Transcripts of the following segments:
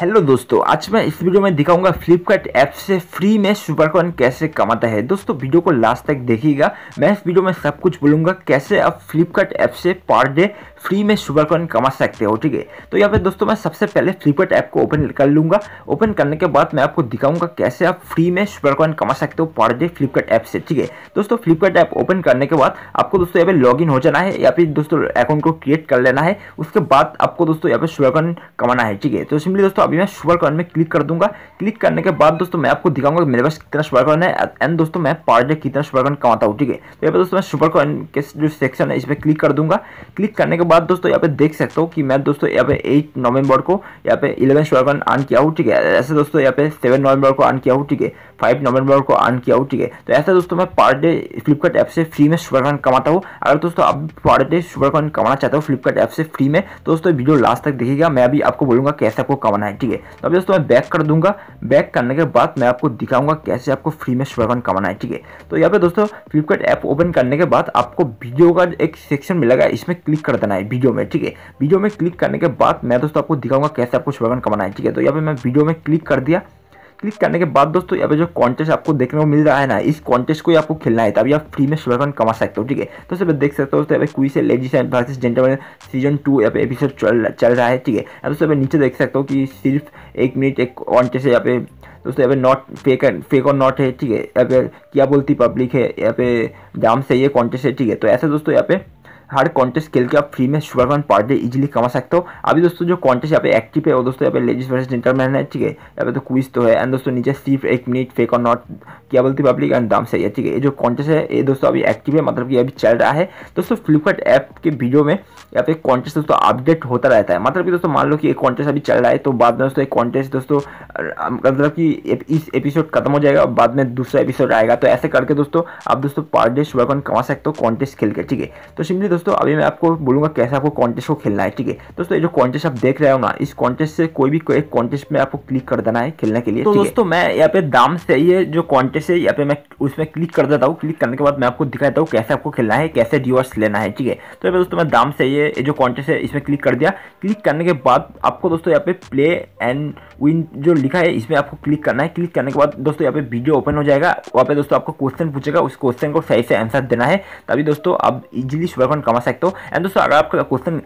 hello दोस्तों आज मैं इस वीडियो में दिखाऊंगा फ्लिपकार्ट ऐप से फ्री में सुपर कॉइन कैसे कमाता है दोस्तों वीडियो को लास्ट तक देखिएगा मैं इस वीडियो में सब कुछ बोलूंगा कैसे आप फ्लिपकार्ट ऐप से पर डे फ्री में सुपर कॉइन कमा सकते हो ठीक है तो यहाँ पे दोस्तों मैं सबसे पहले फ्लिपकार्ट ऐप को ओपन कर लूँगा ओपन करने के बाद मैं आपको दिखाऊंगा कैसे आप फ्री में सुपर कॉइन कमा सकते हो पर डे फ्लिपकार्ट ऐप से ठीक है दोस्तों फ्लिपकार्ट ऐप ओपन करने के बाद आपको दोस्तों यहाँ पे लॉग हो जाना है या फिर दोस्तों अकाउंट को क्रिएट कर लेना है उसके बाद आपको दोस्तों यहाँ पे सुपर कॉइन कमाना है ठीक है तो सिंपली दोस्तों अभी मैं सुपर कॉइन में क्लिक कर दूंगा क्लिक करने के बाद दोस्तों मैं आपको दिखाऊंगा मेरे पास कितना सुपर कॉइन है एंड दोस्तों मैं पार डे कितना सुपर कॉइन कमाता हूँ ठीक है तो यहाँ पर दोस्तों मैं सुपर कॉइन के जो सेक्शन है इस पर क्लिक कर दूंगा क्लिक करने के बाद दोस्तों यहाँ पे देख सकते हो कि मैं दोस्तों यहाँ पे एट नवंबर को यहाँ पे इलेवन सुपर कॉइन आन किया हूँ ठीक है ऐसे दोस्तों यहाँ पे सेवन नवंबर को आन किया हूँ ठीक है फाइव नवंबर को अर्न किया हूँ ठीक है तो ऐसा दोस्तों मैं पर डे फ्लिपकार्ट ऐप से फ्री में सुपर कॉइन कमाता हूँ अगर दोस्तों आप पर डे सुपर कॉइन कमाना चाहते हो फ्लिपकार्ट ऐप से फ्री में तो दोस्तों वीडियो लास्ट तक देखिएगा मैं अभी आपको बोलूँगा कैसे आपको कमाना है ठीक है तो अभी दोस्तों मैं बैक कर दूंगा बैक करने के बाद मैं आपको दिखाऊंगा कैसे आपको फ्री में सुपर कॉइन कमाना है ठीक है तो यहाँ पे दोस्तों फ्लिपकार्ट ऐप ओपन करने के बाद आपको वीडियो का एक सेक्शन मिलेगा इसमें क्लिक कर देना है वीडियो में ठीक है वीडियो में क्लिक करने के बाद मैं दोस्तों आपको दिखाऊंगा कैसे आपको सुपर कॉइन कमाना है ठीक है तो यहाँ पे मैं वीडियो में क्लिक कर दिया क्लिक करने के बाद दोस्तों यहाँ पे जो कॉन्टेस्ट आपको देखने को मिल रहा है ना इस कॉन्टेस्ट को आपको खेलना है तभी आप फ्री में सुलभन कमा सकते हो ठीक है तो सब देख सकते हो दोस्तों यहाँ पे क्वीस है ladies and versus gentleman season two यहाँ पे एपिसोड चल रहा है ठीक है दोस्तों दोस्तों नीचे देख सकते हो कि सिर्फ एक मिनट एक कॉन्टेस्ट है यहाँ पे दोस्तों यहाँ पे नॉट फेक फेक और नॉट है ठीक है यहाँ पे क्या बोलती पब्लिक है यहाँ पे दाम सही है कॉन्टेस्ट है ठीक है तो ऐसे दोस्तों यहाँ पे हर कॉन्टेस्ट खेल के आप फ्री में sugar coin per day easily कमा सकते हो अभी दोस्तों जो कॉन्टेस्ट यहाँ पे एक्टिव है वो दोस्तों यहाँ पे लेडीज वर्सेज इंटरमैन है ठीक है यहाँ पे तो क्विज तो है एंड दोस्तों नीचे सिर्फ एक मिनट फेक और नॉट क्या बोलती पब्लिक एंड दाम सही है ठीक है ये जो कॉन्टेस्ट है ये दोस्तों अभी एक्टिव है मतलब कि अभी चल रहा है दोस्तों फ्लिपकार्ट ऐप के वीडियो में यहाँ पे कॉन्टेस्ट दोस्तों अपडेट होता रहता है मतलब कि दोस्तों मान लो कि एक कॉन्टेस्ट अभी चल रहा है तो बाद में दोस्तों एक कॉन्टेस्ट दोस्तों मतलब कि इस एपिसोड खत्म हो जाएगा बाद में दूसरा एपिसोड आएगा तो ऐसे करके दोस्तों आप दोस्तों पर डे सुबह कमा सकते हो कॉन्टेस्ट खेल के ठीक है तो सिंपली दोस्तों अभी मैं आपको बोलूँगा कैसे आपको कॉन्टेस्ट को खेलना है ठीक है दोस्तों ये जो कॉन्टेस्ट आप देख रहे हो ना इस कॉन्टेस्ट से कोई भी कोई एक कॉन्टेस्ट में आपको क्लिक कर देना है खेलने के लिए तो दोस्तों मैं यहाँ पे दाम से ये जो कॉन्टेस्ट है यहाँ पे मैं उसमें क्लिक कर देता हूँ क्लिक करने के बाद मैं आपको दिखा देता हूँ कैसे आपको खेलना है कैसे व्यूअर्स लेना है ठीक है तो यहाँ दोस्तों मैं दाम से ये जो कॉन्टेस्ट है इसमें क्लिक कर दिया क्लिक करने के बाद आपको दोस्तों यहाँ पे प्ले एंड विन जो लिखा है इसमें आपको क्लिक करना है क्लिक करने के बाद दोस्तों यहाँ पे वीडियो ओपन हो जाएगा वहाँ पे दोस्तों आपको क्वेश्चन पूछेगा उस क्वेश्चन को सही से आंसर देना है तभी दोस्तों आप इजिली सुपरकॉन कमा सकते हो एंड दोस्तों अगर आपका क्वेश्चन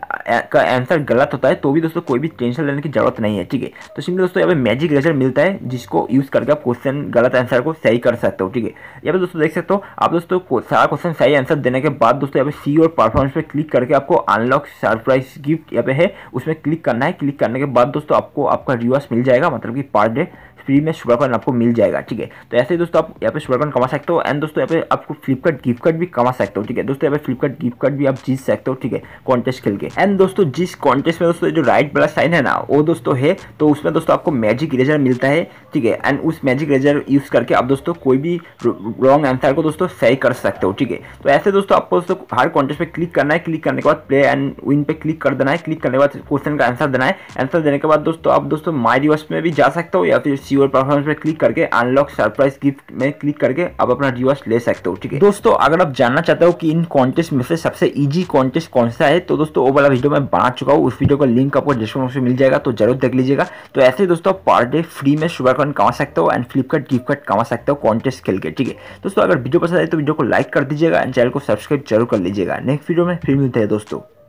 का आंसर गलत होता है तो भी दोस्तों कोई भी टेंशन लेने की जरूरत नहीं है ठीक है तो सिंपली दोस्तों यहाँ पे मैजिक रिजल्ट मिलता है जिसको यूज़ करके आप क्वेश्चन गलत आंसर को सही कर सकते हो ठीक है यहाँ पे दोस्तों देख सकते हो आप दोस्तों सारा क्वेश्चन सही आंसर देने के बाद दोस्तों यहाँ पे सी और परफॉर्मेंस पर क्लिक करके आपको अनलॉक सरप्राइज गिफ्ट यहाँ पे है उसमें क्लिक करना है क्लिक करने के बाद दोस्तों आपको आपका रिवार्स मिल जाएगा मतलब कि पर डे फ्री में सुपर कॉइन आपको मिल जाएगा ठीक है तो ऐसे दोस्तों आप यहाँ पे सुपर कॉइन कमा सकते हो एंड दोस्तों यहाँ पे आपको फ्लिपकार्ट गिफ्ट कार्ड भी कमा सकते हो ठीक है दोस्तों यहाँ पे फ्लिपकार्ट गिफ्ट कार्ड भी आप जीत सकते हो ठीक है कॉन्टेस्ट खेल के एंड दोस्तों जिस कॉन्टेस्ट में दोस्तों जो राइट वाला साइन है ना वो दोस्तों है तो उसमें दोस्तों आपको मैजिक इरेजर मिलता है ठीक है एंड उस मैजिक इरेजर यूज करके आप दोस्तों कोई भी रॉन्ग आंसर को दोस्तों सही कर सकते हो ठीक है तो ऐसे दोस्तों आपको दोस्तों हर कॉन्टेस्ट पर क्लिक करना है क्लिक करने के बाद प्ले एंड विन पे क्लिक कर देना है क्लिक करने के बाद क्वेश्चन का आंसर देना है आंसर देने के बाद दोस्तों आप दोस्तों माई रिवर्स में भी जा सकते हो या फिर सी योर परफॉर्मेंस पर क्लिक करके अनलॉक सरप्राइज गिफ्ट में क्लिक करके आप अपना रिवॉर्ड ले सकते हो ठीक है दोस्तों अगर आप जानना चाहते हो कि इन कॉन्टेस्ट में से सबसे इजी कॉन्टेस्ट कौन सा है तो दोस्तों वो वाला वीडियो मैं बना चुका हूँ उस वीडियो का लिंक आपको डिस्क्रिप्शन बॉक्स में मिल जाएगा तो जरूर देख लीजिएगा तो ऐसे दोस्तों पर डे फ्री में शुगर कॉइन कमा सकते हो एंड फ्लिपकार्ट गिफ्ट कार्ड कमा सकते हो कॉन्टेस्ट खेल के ठीक है दोस्तों अगर वीडियो पसंद आए तो वीडियो को लाइक कर दीजिएगा एंड चैनल को सब्सक्राइब जरूर कर लीजिएगा नेक्स्ट वीडियो में फिर मिलते हैं दोस्तों